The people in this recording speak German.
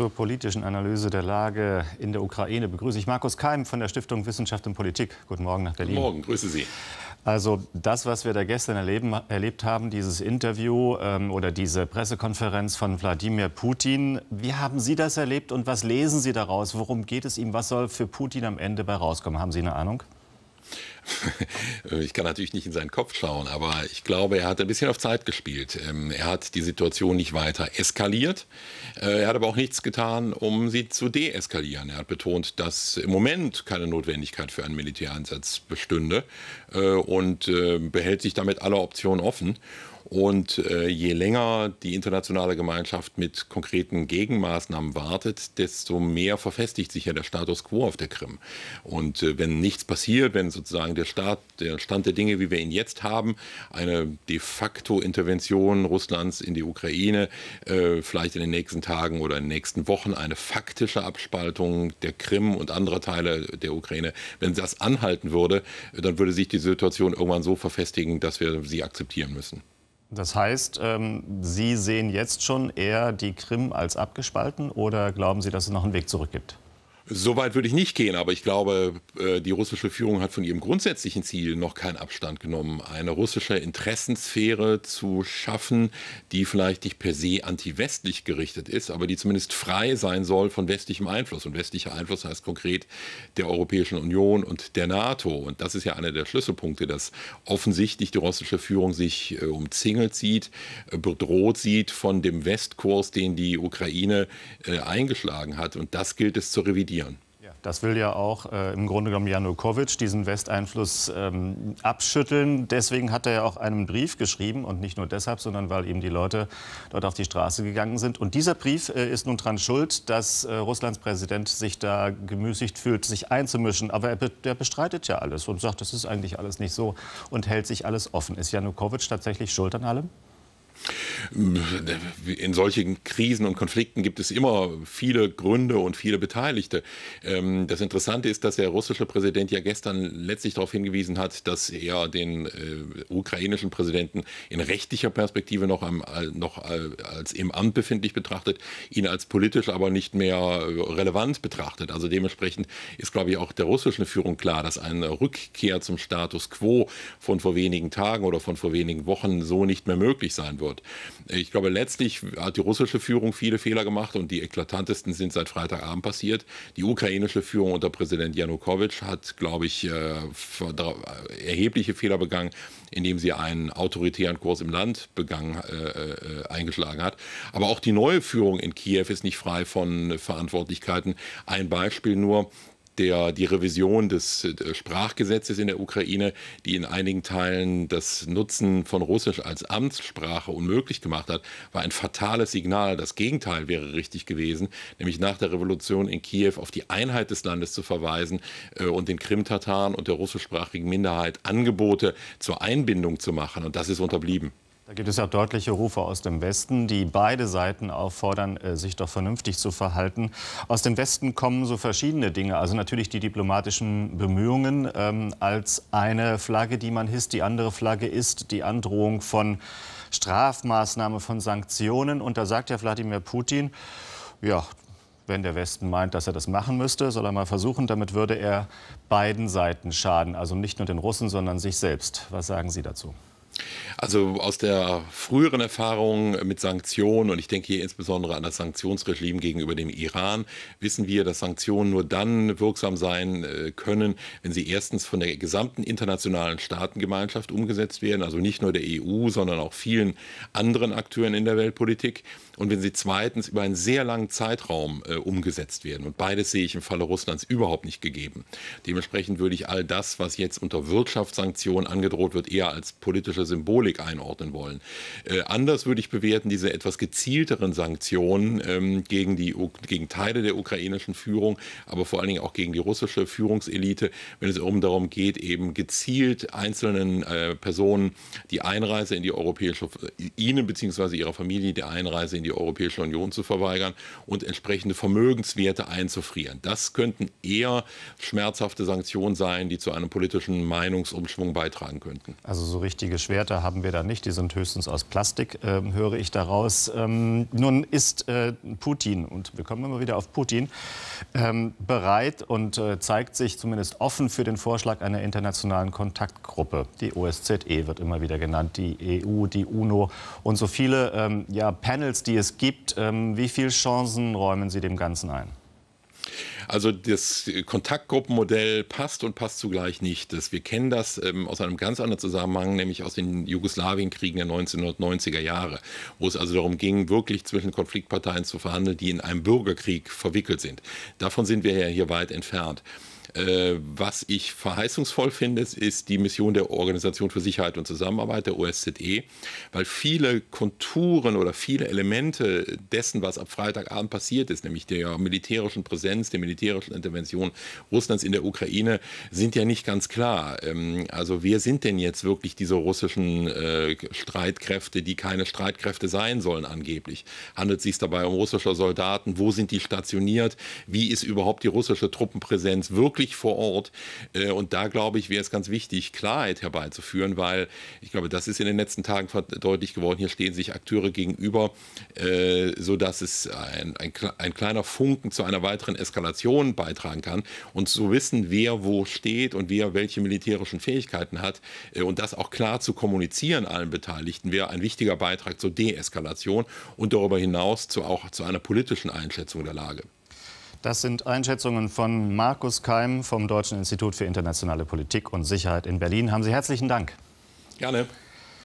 Zur politischen Analyse der Lage in der Ukraine begrüße ich Markus Keim von der Stiftung Wissenschaft und Politik. Guten Morgen nach Berlin. Guten Morgen, grüße Sie. Also das, was wir da gestern erleben, erlebt haben, dieses Interview ähm, oder diese Pressekonferenz von Wladimir Putin, wie haben Sie das erlebt und was lesen Sie daraus? Worum geht es ihm? Was soll für Putin am Ende bei rauskommen? Haben Sie eine Ahnung? ich kann natürlich nicht in seinen Kopf schauen, aber ich glaube, er hat ein bisschen auf Zeit gespielt. Ähm, er hat die Situation nicht weiter eskaliert. Äh, er hat aber auch nichts getan, um sie zu deeskalieren. Er hat betont, dass im Moment keine Notwendigkeit für einen Militäreinsatz bestünde äh, und äh, behält sich damit alle Optionen offen. Und äh, je länger die internationale Gemeinschaft mit konkreten Gegenmaßnahmen wartet, desto mehr verfestigt sich ja der Status quo auf der Krim. Und äh, wenn nichts passiert, wenn sozusagen der Staat, der Stand der Dinge, wie wir ihn jetzt haben, eine de facto Intervention Russlands in die Ukraine, äh, vielleicht in den nächsten Tagen oder in den nächsten Wochen eine faktische Abspaltung der Krim und anderer Teile der Ukraine, wenn das anhalten würde, dann würde sich die Situation irgendwann so verfestigen, dass wir sie akzeptieren müssen. Das heißt, ähm, Sie sehen jetzt schon eher die Krim als abgespalten oder glauben Sie, dass es noch einen Weg zurück gibt? Soweit würde ich nicht gehen, aber ich glaube, äh, die russische Führung hat von ihrem grundsätzlichen Ziel noch keinen Abstand genommen, eine russische Interessensphäre zu schaffen, die vielleicht nicht per se anti-westlich gerichtet ist, aber die zumindest frei sein soll von westlichem Einfluss. Und westlicher Einfluss heißt konkret der Europäischen Union und der NATO. Und das ist ja einer der Schlüsselpunkte, dass offensichtlich die russische Führung sich äh, umzingelt sieht, äh, bedroht sieht von dem Westkurs, den die Ukraine eingeschlagen hat. Und das gilt es zu revidieren minimieren. Das will ja auch äh, im Grunde genommen Janukowitsch diesen Westeinfluss ähm, abschütteln. Deswegen hat er ja auch einen Brief geschrieben und nicht nur deshalb, sondern weil eben die Leute dort auf die Straße gegangen sind. Und dieser Brief äh, ist nun dran schuld, dass äh, Russlands Präsident sich da gemüßigt fühlt, sich einzumischen. Aber er, be er, bestreitet ja alles und sagt, das ist eigentlich alles nicht so und hält sich alles offen. Ist Janukowitsch tatsächlich schuld an allem? in solchen Krisen und Konflikten gibt es immer viele Gründe und viele Beteiligte. Ähm, das Interessante ist, dass der russische Präsident ja gestern letztlich darauf hingewiesen hat, dass er den äh, ukrainischen Präsidenten in rechtlicher Perspektive noch, am, äh, noch äh, als im Amt befindlich betrachtet, ihn als politisch aber nicht mehr relevant betrachtet. Also dementsprechend ist, glaube ich, auch der russischen Führung klar, dass eine Rückkehr zum Status quo von vor wenigen Tagen oder von vor wenigen Wochen so nicht mehr möglich sein wird. Ich glaube, letztlich hat die russische Führung viele Fehler gemacht und die eklatantesten sind seit Freitagabend passiert. Die ukrainische Führung unter Präsident Janukowitsch hat, glaube ich, äh, äh, erhebliche Fehler begangen, indem sie einen autoritären Kurs im Land begangen, äh, äh, eingeschlagen hat. Aber auch die neue Führung in Kiew ist nicht frei von Verantwortlichkeiten. Ein Beispiel nur, der, die Revision des äh, Sprachgesetzes in der Ukraine, die in einigen Teilen das Nutzen von Russisch als Amtssprache unmöglich gemacht hat, war ein fatales Signal. Das Gegenteil wäre richtig gewesen, nämlich nach der Revolution in Kiew auf die Einheit des Landes zu verweisen äh, und den Krimtataren und der russischsprachigen Minderheit Angebote zur Einbindung zu machen. Und das ist unterblieben. Da gibt es ja deutliche Rufe aus dem Westen, die beide Seiten auffordern, äh, sich doch vernünftig zu verhalten. Aus dem Westen kommen so verschiedene Dinge. Also natürlich die diplomatischen Bemühungen ähm, als eine Flagge, die man hisst. Die andere Flagge ist die Androhung von Strafmaßnahmen, von Sanktionen. Und da sagt ja Wladimir Putin, ja, wenn der Westen meint, dass er das machen müsste, soll er mal versuchen. Damit würde er beiden Seiten schaden. Also nicht nur den Russen, sondern sich selbst. Was sagen Sie dazu? Also aus der früheren Erfahrung mit Sanktionen und ich denke hier insbesondere an das Sanktionsregime gegenüber dem Iran, wissen wir, dass Sanktionen nur dann wirksam sein äh, können, wenn sie erstens von der gesamten internationalen Staatengemeinschaft umgesetzt werden, also nicht nur der EU, sondern auch vielen anderen Akteuren in der Weltpolitik und wenn sie zweitens über einen sehr langen Zeitraum äh, umgesetzt werden. Und beides sehe ich im Falle Russlands überhaupt nicht gegeben. Dementsprechend würde ich all das, was jetzt unter Wirtschaftssanktionen angedroht wird, eher als politische Symbolik einordnen wollen. Äh, anders würde ich bewerten diese etwas gezielteren Sanktionen ähm, gegen, die, gegen Teile der ukrainischen Führung, aber vor allen Dingen auch gegen die russische Führungselite, wenn es um darum geht, eben gezielt einzelnen äh, Personen die Einreise in die Europäische, äh, ihnen bzw. ihrer Familie die Einreise in die Europäische Union zu verweigern und entsprechende Vermögenswerte einzufrieren. Das könnten eher schmerzhafte Sanktionen sein, die zu einem politischen Meinungsumschwung beitragen könnten. Also so richtige schwere Werte haben wir da nicht. Die sind höchstens aus Plastik, äh, höre ich daraus. Ähm, nun ist äh, Putin, und wir kommen immer wieder auf Putin, ähm, bereit und äh, zeigt sich zumindest offen für den Vorschlag einer internationalen Kontaktgruppe. Die OSZE wird immer wieder genannt, die EU, die UNO und so viele ähm, ja, Panels, die es gibt. Ähm, wie viele Chancen räumen Sie dem Ganzen ein? Also das Kontaktgruppenmodell passt und passt zugleich nicht. Das, wir kennen das ähm, aus einem ganz anderen Zusammenhang, nämlich aus den Jugoslawienkriegen der 1990er Jahre, wo es also darum ging, wirklich zwischen Konfliktparteien zu verhandeln, die in einem Bürgerkrieg verwickelt sind. Davon sind wir ja hier weit entfernt. Äh, was ich verheißungsvoll finde, ist die Mission der Organisation für Sicherheit und Zusammenarbeit, der OSZE, weil viele Konturen oder viele Elemente dessen, was ab Freitagabend passiert ist, nämlich der militärischen Präsenz, der militärischen Intervention Russlands in der Ukraine, sind ja nicht ganz klar. Ähm, also wer sind denn jetzt wirklich diese russischen äh, Streitkräfte, die keine Streitkräfte sein sollen angeblich? Handelt es sich dabei um russische Soldaten? Wo sind die stationiert? Wie ist überhaupt die russische Truppenpräsenz wirklich? wirklich vor Ort. Äh, und da, glaube ich, wäre es ganz wichtig, Klarheit herbeizuführen, weil ich glaube, das ist in den letzten Tagen deutlich geworden. Hier stehen sich Akteure gegenüber, äh, sodass es ein, ein, ein kleiner Funken zu einer weiteren Eskalation beitragen kann. Und zu wissen, wer wo steht und wer welche militärischen Fähigkeiten hat äh, und das auch klar zu kommunizieren allen Beteiligten, wäre ein wichtiger Beitrag zur Deeskalation und darüber hinaus zu, auch zu einer politischen Einschätzung der Lage. Das sind Einschätzungen von Markus Keim vom Deutschen Institut für internationale Politik und Sicherheit in Berlin. Haben Sie herzlichen Dank. Gerne.